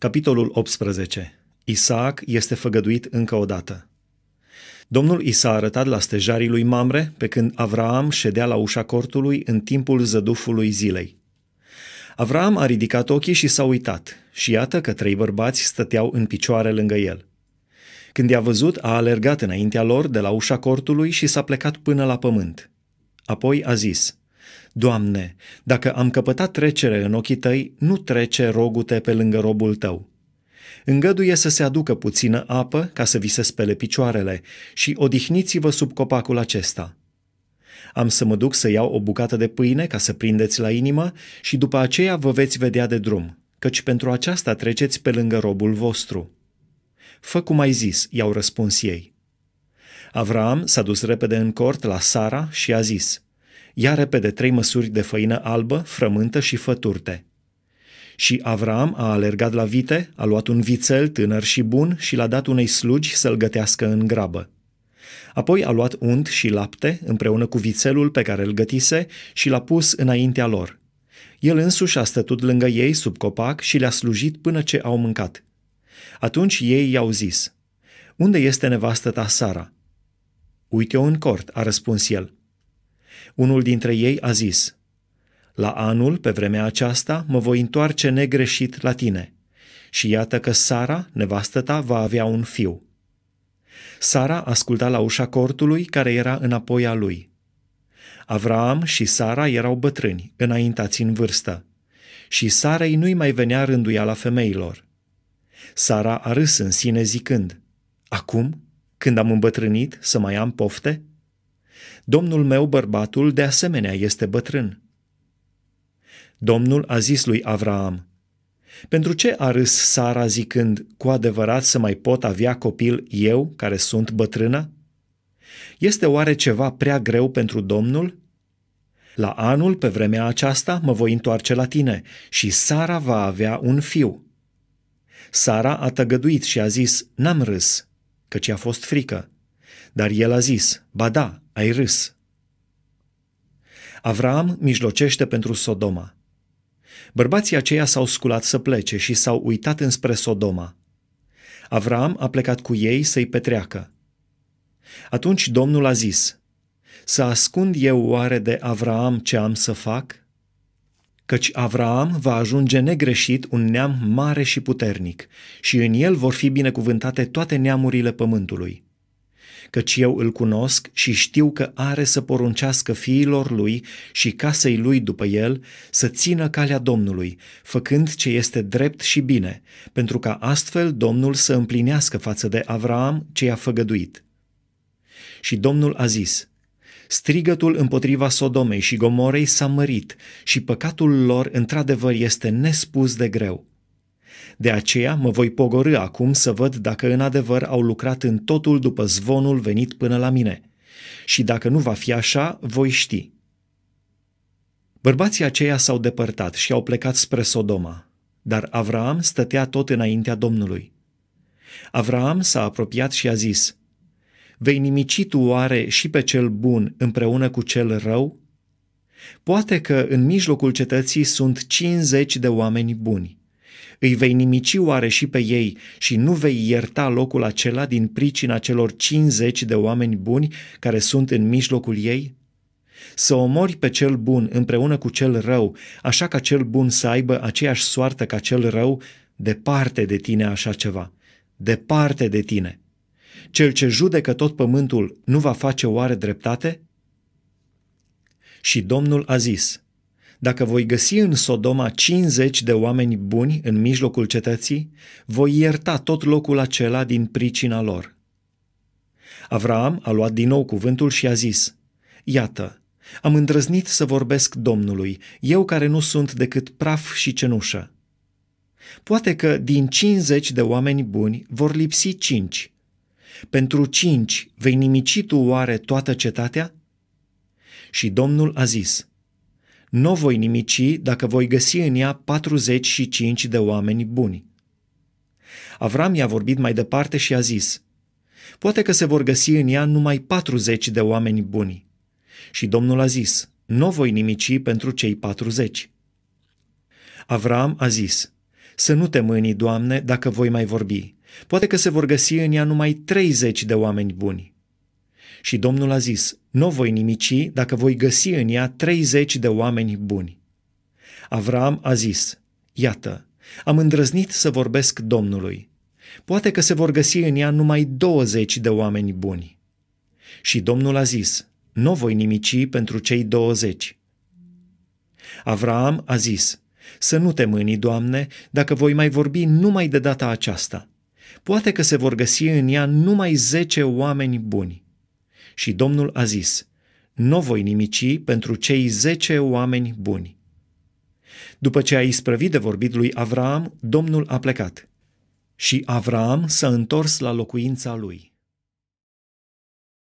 Capitolul 18. Isaac este făgăduit încă o dată. Domnul i s-a arătat la stejarii lui Mamre, pe când Avraam ședea la ușa cortului în timpul zădufului zilei. Avraam a ridicat ochii și s-a uitat, și iată că trei bărbați stăteau în picioare lângă el. Când i-a văzut, a alergat înaintea lor de la ușa cortului și s-a plecat până la pământ. Apoi a zis – Doamne, dacă am căpătat trecere în ochii tăi, nu trece rogute pe lângă robul tău. Îngăduie să se aducă puțină apă ca să vi se spele picioarele și odihniți-vă sub copacul acesta. Am să mă duc să iau o bucată de pâine ca să prindeți la inimă și după aceea vă veți vedea de drum, căci pentru aceasta treceți pe lângă robul vostru. Fă cum ai zis, i-au răspuns ei. Avram s-a dus repede în cort la Sara și a zis – ia repede trei măsuri de făină albă, frământă și făturte. Și Avram a alergat la vite, a luat un vițel tânăr și bun și l-a dat unei slugi să-l gătească în grabă. Apoi a luat unt și lapte împreună cu vițelul pe care îl gătise și l-a pus înaintea lor. El însuși a stătut lângă ei sub copac și le-a slujit până ce au mâncat. Atunci ei i-au zis, Unde este nevastă ta Sara?" Uite-o în cort," a răspuns el. Unul dintre ei a zis, La anul, pe vremea aceasta, mă voi întoarce negreșit la tine. Și iată că Sara, nevastă ta, va avea un fiu. Sara asculta la ușa cortului care era înapoi a lui. Avram și Sara erau bătrâni, înaintați în vârstă. Și Sarei nu-i mai venea la femeilor. Sara a râs în sine zicând, Acum, când am îmbătrânit, să mai am pofte? Domnul meu, bărbatul, de asemenea este bătrân. Domnul a zis lui Avraam, Pentru ce a râs Sara zicând, cu adevărat să mai pot avea copil eu, care sunt bătrână? Este oare ceva prea greu pentru Domnul? La anul, pe vremea aceasta, mă voi întoarce la tine și Sara va avea un fiu. Sara a tăgăduit și a zis, n-am râs, căci a fost frică. Dar el a zis, ba da, ai râs. Avram mijlocește pentru Sodoma. Bărbații aceia s-au sculat să plece și s-au uitat înspre Sodoma. Avram a plecat cu ei să-i petreacă. Atunci Domnul a zis, Să ascund eu oare de Avram ce am să fac? Căci Avram va ajunge negreșit un neam mare și puternic, și în el vor fi binecuvântate toate neamurile pământului căci eu îl cunosc și știu că are să poruncească fiilor lui și casei lui după el să țină calea Domnului, făcând ce este drept și bine, pentru ca astfel Domnul să împlinească față de Avraam ce i-a făgăduit. Și Domnul a zis, Strigătul împotriva Sodomei și Gomorei s-a mărit și păcatul lor într-adevăr este nespus de greu. De aceea mă voi pogorâ acum să văd dacă în adevăr au lucrat în totul după zvonul venit până la mine. Și dacă nu va fi așa, voi ști. Bărbații aceia s-au depărtat și au plecat spre Sodoma, dar Avraam stătea tot înaintea Domnului. Avraam s-a apropiat și a zis, Vei nimici tu oare și pe cel bun împreună cu cel rău? Poate că în mijlocul cetății sunt 50 de oameni buni. Îi vei nimici oare și pe ei și nu vei ierta locul acela din pricina celor 50 de oameni buni care sunt în mijlocul ei? Să omori pe cel bun împreună cu cel rău, așa ca cel bun să aibă aceeași soartă ca cel rău, departe de tine așa ceva, departe de tine. Cel ce judecă tot pământul nu va face oare dreptate? Și Domnul a zis, dacă voi găsi în Sodoma 50 de oameni buni în mijlocul cetății, voi ierta tot locul acela din pricina lor. Avraam a luat din nou cuvântul și a zis, Iată, am îndrăznit să vorbesc Domnului, eu care nu sunt decât praf și cenușă. Poate că din 50 de oameni buni vor lipsi cinci. Pentru cinci vei nimici tu oare toată cetatea? Și Domnul a zis, nu voi nimici dacă voi găsi în ea 45 de oameni buni. Avram i-a vorbit mai departe și a zis, Poate că se vor găsi în ea numai 40 de oameni buni. Și Domnul a zis, Nu voi nimici pentru cei 40. Avram a zis, Să nu te mâni, Doamne, dacă voi mai vorbi. Poate că se vor găsi în ea numai 30 de oameni buni. Și Domnul a zis, nu voi nimici dacă voi găsi în ea 30 de oameni buni. Avram a zis, iată, am îndrăznit să vorbesc Domnului. Poate că se vor găsi în ea numai 20 de oameni buni. Și Domnul a zis, nu voi nimici pentru cei 20. Avram a zis, să nu te mâni, Doamne, dacă voi mai vorbi numai de data aceasta. Poate că se vor găsi în ea numai zece oameni buni. Și Domnul a zis, nu voi nimici pentru cei zece oameni buni. După ce a isprăvit de vorbit lui Avram, Domnul a plecat. Și Avram s-a întors la locuința lui.